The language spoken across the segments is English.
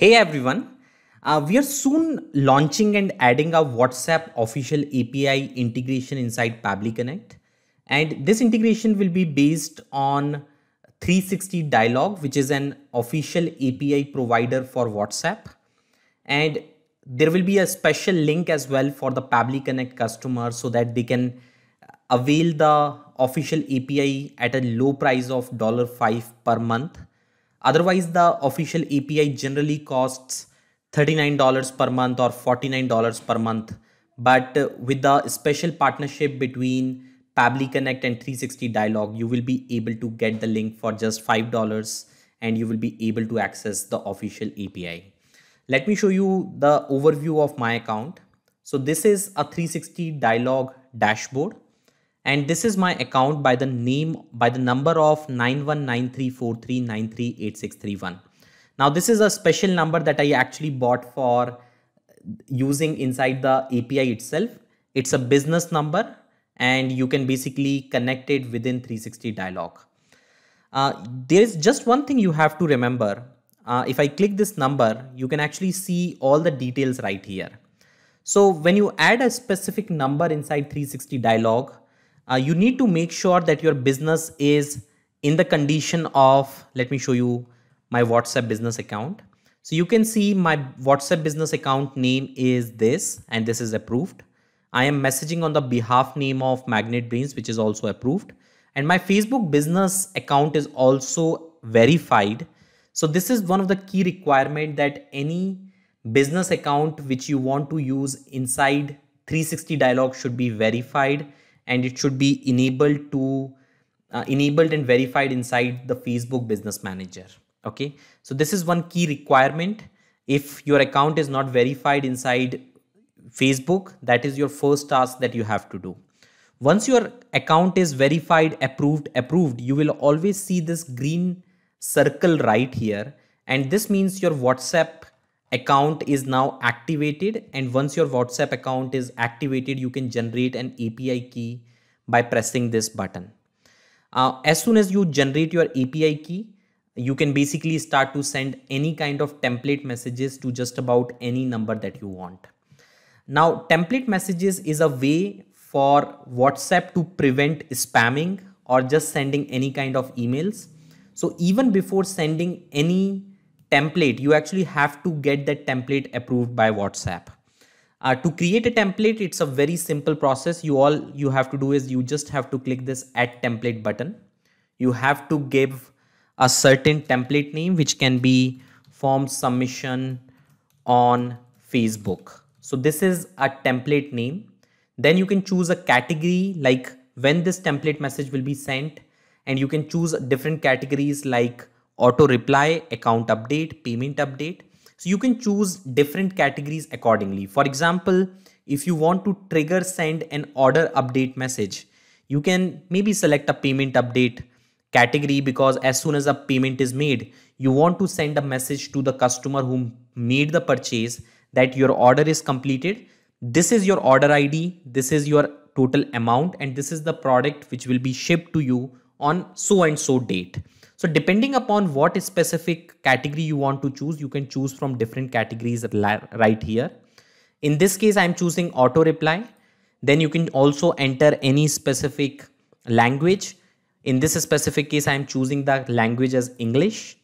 Hey everyone, uh, we are soon launching and adding a WhatsApp official API integration inside Pabli Connect. And this integration will be based on 360 Dialog, which is an official API provider for WhatsApp. And there will be a special link as well for the Pabli Connect customer so that they can avail the official API at a low price of $5 per month Otherwise, the official API generally costs $39 per month or $49 per month. But uh, with the special partnership between Pabli Connect and 360 Dialog, you will be able to get the link for just $5 and you will be able to access the official API. Let me show you the overview of my account. So this is a 360 Dialog dashboard and this is my account by the name by the number of 919343938631 now this is a special number that i actually bought for using inside the api itself it's a business number and you can basically connect it within 360 dialog uh, there is just one thing you have to remember uh, if I click this number, you can actually see all the details right here. So when you add a specific number inside 360 dialog, uh, you need to make sure that your business is in the condition of, let me show you my WhatsApp business account. So you can see my WhatsApp business account name is this, and this is approved. I am messaging on the behalf name of Magnet Brains, which is also approved. And my Facebook business account is also verified. So this is one of the key requirement that any business account which you want to use inside 360 dialog should be verified and it should be enabled to uh, enabled and verified inside the Facebook business manager. Okay, so this is one key requirement. If your account is not verified inside Facebook, that is your first task that you have to do. Once your account is verified, approved, approved, you will always see this green circle right here. And this means your WhatsApp account is now activated and once your whatsapp account is activated you can generate an api key by pressing this button uh, as soon as you generate your api key you can basically start to send any kind of template messages to just about any number that you want now template messages is a way for whatsapp to prevent spamming or just sending any kind of emails so even before sending any template, you actually have to get that template approved by WhatsApp. Uh, to create a template, it's a very simple process. You all you have to do is you just have to click this add template button. You have to give a certain template name, which can be form submission on Facebook. So this is a template name. Then you can choose a category like when this template message will be sent and you can choose different categories like auto reply, account update, payment update. So you can choose different categories accordingly. For example, if you want to trigger send an order update message, you can maybe select a payment update category because as soon as a payment is made, you want to send a message to the customer who made the purchase that your order is completed. This is your order ID, this is your total amount, and this is the product which will be shipped to you on so and so date. So depending upon what specific category you want to choose, you can choose from different categories right here. In this case, I'm choosing auto reply. Then you can also enter any specific language. In this specific case, I'm choosing the language as English.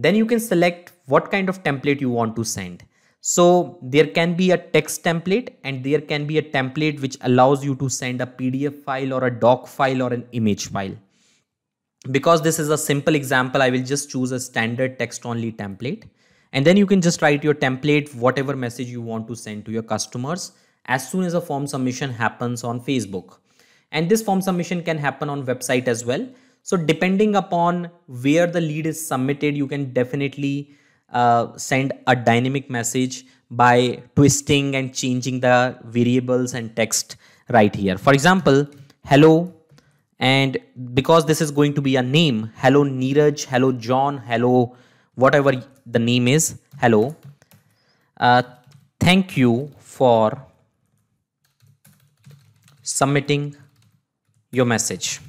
Then you can select what kind of template you want to send. So there can be a text template and there can be a template which allows you to send a PDF file or a doc file or an image file because this is a simple example, I will just choose a standard text only template. And then you can just write your template, whatever message you want to send to your customers as soon as a form submission happens on Facebook. And this form submission can happen on website as well. So depending upon where the lead is submitted, you can definitely uh, send a dynamic message by twisting and changing the variables and text right here. For example, hello and because this is going to be a name, hello Neeraj, hello John, hello whatever the name is, hello. Uh, thank you for submitting your message.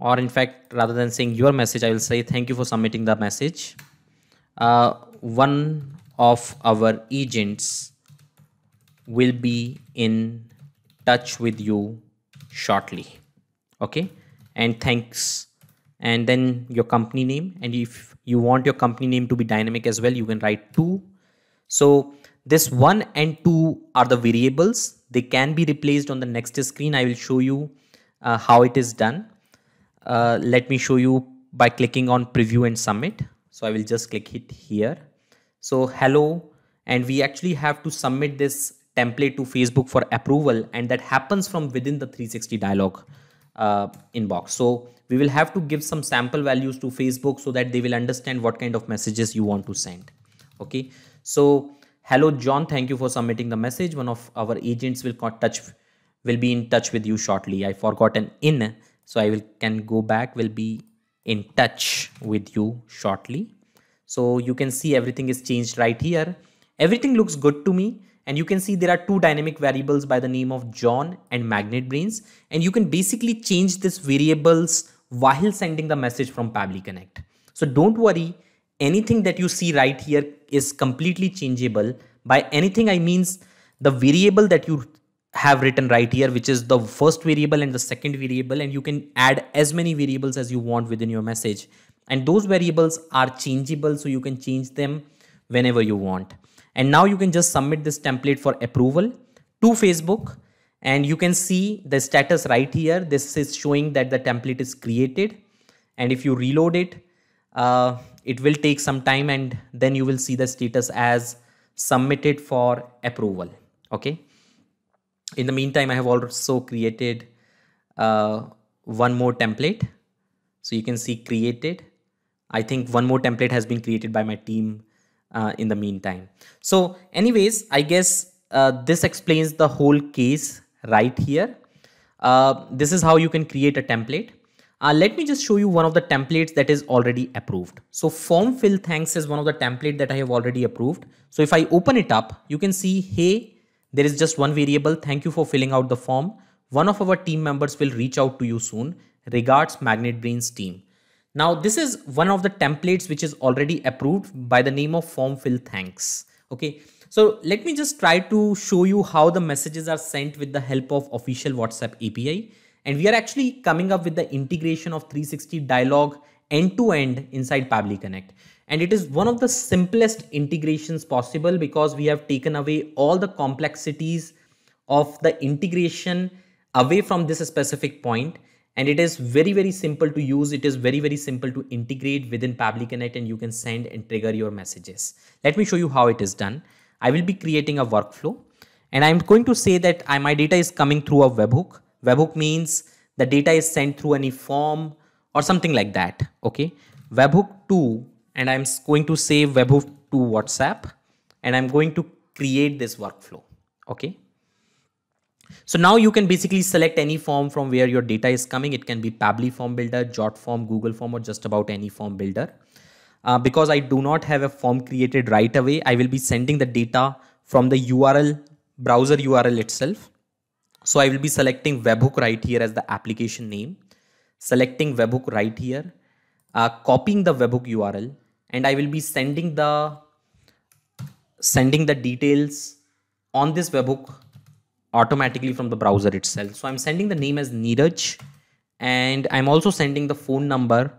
Or in fact, rather than saying your message, I will say thank you for submitting the message. Uh, one of our agents will be in touch with you shortly okay and thanks and then your company name and if you want your company name to be dynamic as well you can write two so this one and two are the variables they can be replaced on the next screen i will show you uh, how it is done uh, let me show you by clicking on preview and submit so i will just click it here so hello and we actually have to submit this template to Facebook for approval and that happens from within the 360 dialog uh, inbox. So we will have to give some sample values to Facebook so that they will understand what kind of messages you want to send. Okay. So hello, John, thank you for submitting the message. One of our agents will touch will be in touch with you shortly. I forgot an in, so I will can go back will be in touch with you shortly. So you can see everything is changed right here. Everything looks good to me and you can see there are two dynamic variables by the name of John and Magnet Brains. And you can basically change these variables while sending the message from Pabli Connect. So don't worry, anything that you see right here is completely changeable. By anything I means the variable that you have written right here which is the first variable and the second variable and you can add as many variables as you want within your message and those variables are changeable so you can change them whenever you want. And now you can just submit this template for approval to Facebook. And you can see the status right here. This is showing that the template is created. And if you reload it, uh, it will take some time and then you will see the status as submitted for approval. Okay. In the meantime, I have also created uh, one more template. So you can see created. I think one more template has been created by my team uh, in the meantime. So anyways, I guess uh, this explains the whole case right here. Uh, this is how you can create a template. Uh, let me just show you one of the templates that is already approved. So form fill thanks is one of the template that I have already approved. So if I open it up, you can see, hey, there is just one variable. Thank you for filling out the form. One of our team members will reach out to you soon. Regards Magnet Brains team. Now, this is one of the templates which is already approved by the name of form fill thanks. Okay. So let me just try to show you how the messages are sent with the help of official WhatsApp API. And we are actually coming up with the integration of 360 dialog end to end inside Pabli Connect. And it is one of the simplest integrations possible because we have taken away all the complexities of the integration away from this specific point and it is very very simple to use it is very very simple to integrate within Pabli Connect and you can send and trigger your messages let me show you how it is done I will be creating a workflow and I'm going to say that I, my data is coming through a webhook webhook means the data is sent through any form or something like that okay webhook 2 and I'm going to say webhook to WhatsApp and I'm going to create this workflow okay so now you can basically select any form from where your data is coming. It can be Pabli form builder, Jot form, Google form, or just about any form builder. Uh, because I do not have a form created right away, I will be sending the data from the URL, browser URL itself. So I will be selecting webhook right here as the application name, selecting webhook right here, uh, copying the webhook URL, and I will be sending the sending the details on this webhook automatically from the browser itself. So I'm sending the name as Neeraj and I'm also sending the phone number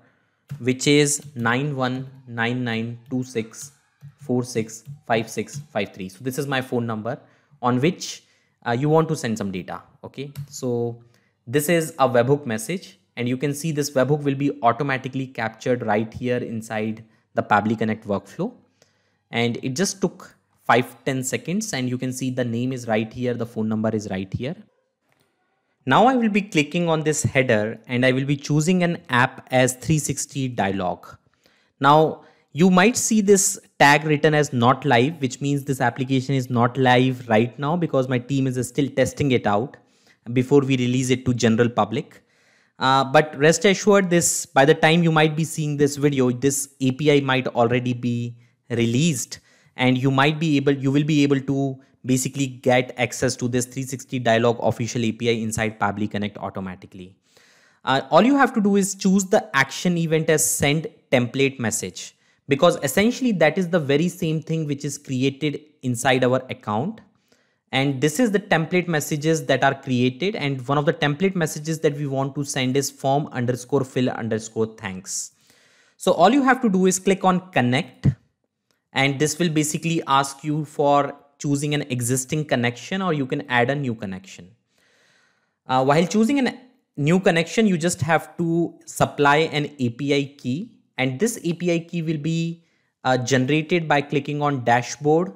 which is 919926465653. So this is my phone number on which uh, you want to send some data. Okay. So this is a webhook message and you can see this webhook will be automatically captured right here inside the Pabli Connect workflow. And it just took 5 10 seconds and you can see the name is right here the phone number is right here now i will be clicking on this header and i will be choosing an app as 360 dialog now you might see this tag written as not live which means this application is not live right now because my team is still testing it out before we release it to general public uh, but rest assured this by the time you might be seeing this video this api might already be released and you might be able you will be able to basically get access to this 360 dialog official API inside pably Connect automatically. Uh, all you have to do is choose the action event as send template message because essentially that is the very same thing which is created inside our account. And this is the template messages that are created. And one of the template messages that we want to send is form underscore fill underscore thanks. So all you have to do is click on connect and this will basically ask you for choosing an existing connection or you can add a new connection. Uh, while choosing a new connection, you just have to supply an API key and this API key will be uh, generated by clicking on dashboard.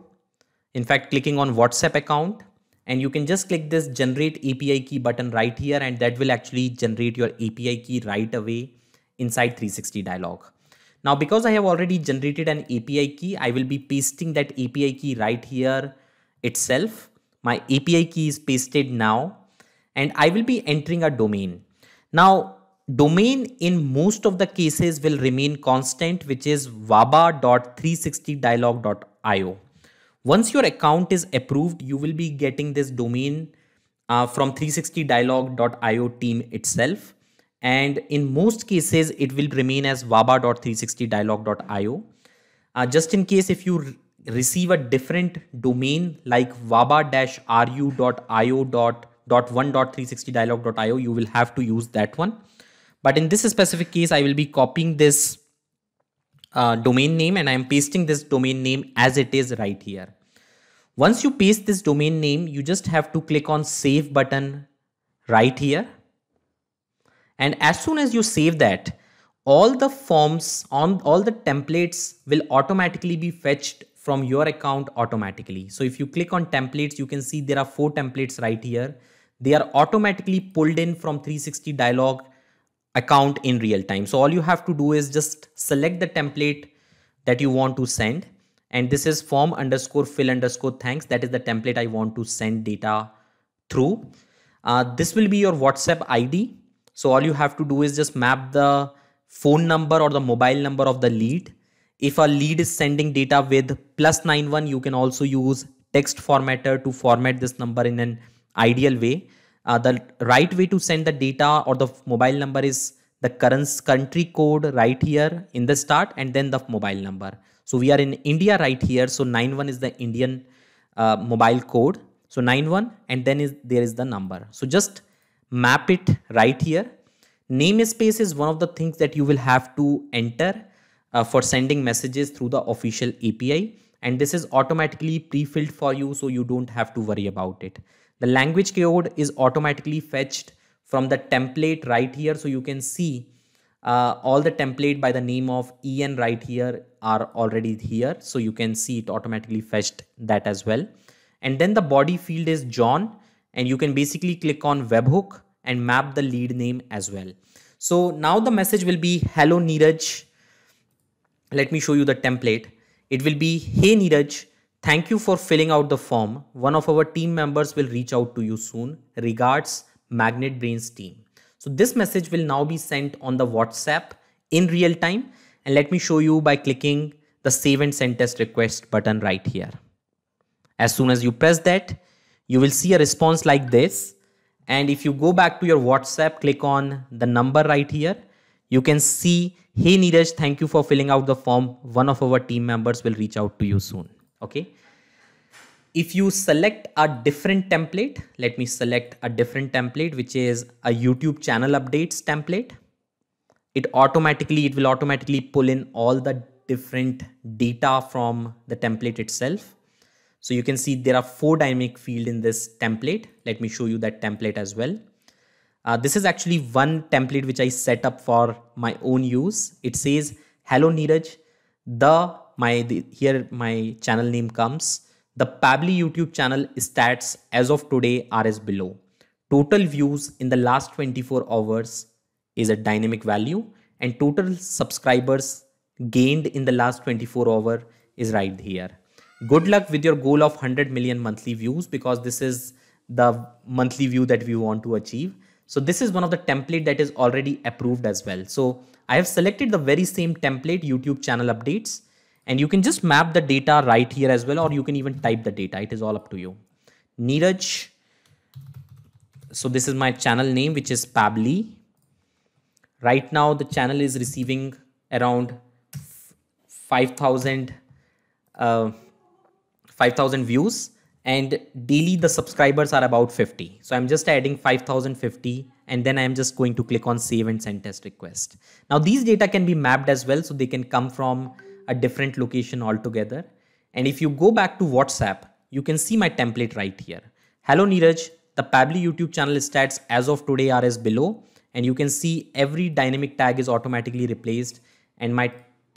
In fact, clicking on WhatsApp account and you can just click this generate API key button right here and that will actually generate your API key right away inside 360 dialog. Now, because I have already generated an API key, I will be pasting that API key right here itself. My API key is pasted now and I will be entering a domain. Now, domain in most of the cases will remain constant, which is waba.360dialog.io. Once your account is approved, you will be getting this domain uh, from 360dialog.io team itself and in most cases it will remain as waba.360dialog.io uh, just in case if you receive a different domain like waba-ru.io.1.360dialog.io you will have to use that one but in this specific case i will be copying this uh, domain name and i am pasting this domain name as it is right here once you paste this domain name you just have to click on save button right here and as soon as you save that, all the forms on all the templates will automatically be fetched from your account automatically. So if you click on templates, you can see there are four templates right here. They are automatically pulled in from 360 dialog account in real time. So all you have to do is just select the template that you want to send. And this is form underscore fill underscore thanks. That is the template I want to send data through. Uh, this will be your WhatsApp ID so all you have to do is just map the phone number or the mobile number of the lead. If a lead is sending data with plus 91, you can also use text formatter to format this number in an ideal way. Uh, the right way to send the data or the mobile number is the current country code right here in the start and then the mobile number. So we are in India right here. So 91 is the Indian uh, mobile code. So 91 and then is, there is the number. So just map it right here. Namespace is one of the things that you will have to enter uh, for sending messages through the official API. And this is automatically pre-filled for you, so you don't have to worry about it. The language code is automatically fetched from the template right here. So you can see uh, all the template by the name of en right here are already here so you can see it automatically fetched that as well and then the body field is john and you can basically click on webhook and map the lead name as well. So now the message will be hello Neeraj. Let me show you the template. It will be hey Neeraj, thank you for filling out the form. One of our team members will reach out to you soon. Regards Magnet Brains team. So this message will now be sent on the WhatsApp in real time. And let me show you by clicking the save and send test request button right here. As soon as you press that, you will see a response like this. And if you go back to your WhatsApp, click on the number right here. You can see, hey Neeraj, thank you for filling out the form. One of our team members will reach out to you soon. Okay. If you select a different template, let me select a different template, which is a YouTube channel updates template. It automatically, it will automatically pull in all the different data from the template itself. So you can see there are four dynamic field in this template. Let me show you that template as well. Uh, this is actually one template which I set up for my own use. It says, hello Neeraj, the my the, here my channel name comes. The Pabli YouTube channel stats as of today are as below. Total views in the last 24 hours is a dynamic value and total subscribers gained in the last 24 hour is right here good luck with your goal of 100 million monthly views because this is the monthly view that we want to achieve. So this is one of the template that is already approved as well. So I have selected the very same template YouTube channel updates and you can just map the data right here as well or you can even type the data. It is all up to you. Neeraj. So this is my channel name which is pably Right now the channel is receiving around 5000 uh, 5000 views and daily the subscribers are about 50. So I'm just adding 5050 and then I'm just going to click on save and send test request. Now these data can be mapped as well so they can come from a different location altogether. And if you go back to WhatsApp, you can see my template right here. Hello Neeraj, the Pabli YouTube channel stats as of today are as below and you can see every dynamic tag is automatically replaced and my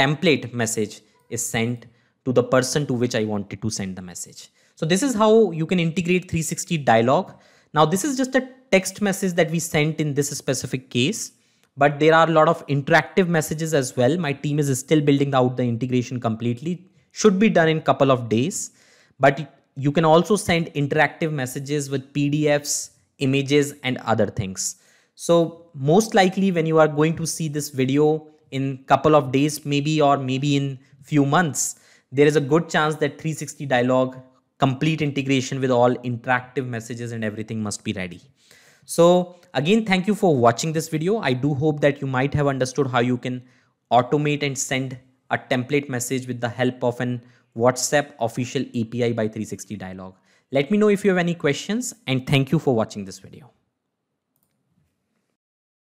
template message is sent to the person to which I wanted to send the message. So this is how you can integrate 360 dialog. Now this is just a text message that we sent in this specific case, but there are a lot of interactive messages as well. My team is still building out the integration completely. Should be done in couple of days, but you can also send interactive messages with PDFs, images and other things. So most likely when you are going to see this video in couple of days maybe or maybe in few months, there is a good chance that 360 dialog complete integration with all interactive messages and everything must be ready. So again, thank you for watching this video. I do hope that you might have understood how you can automate and send a template message with the help of an WhatsApp official API by 360 dialog. Let me know if you have any questions and thank you for watching this video.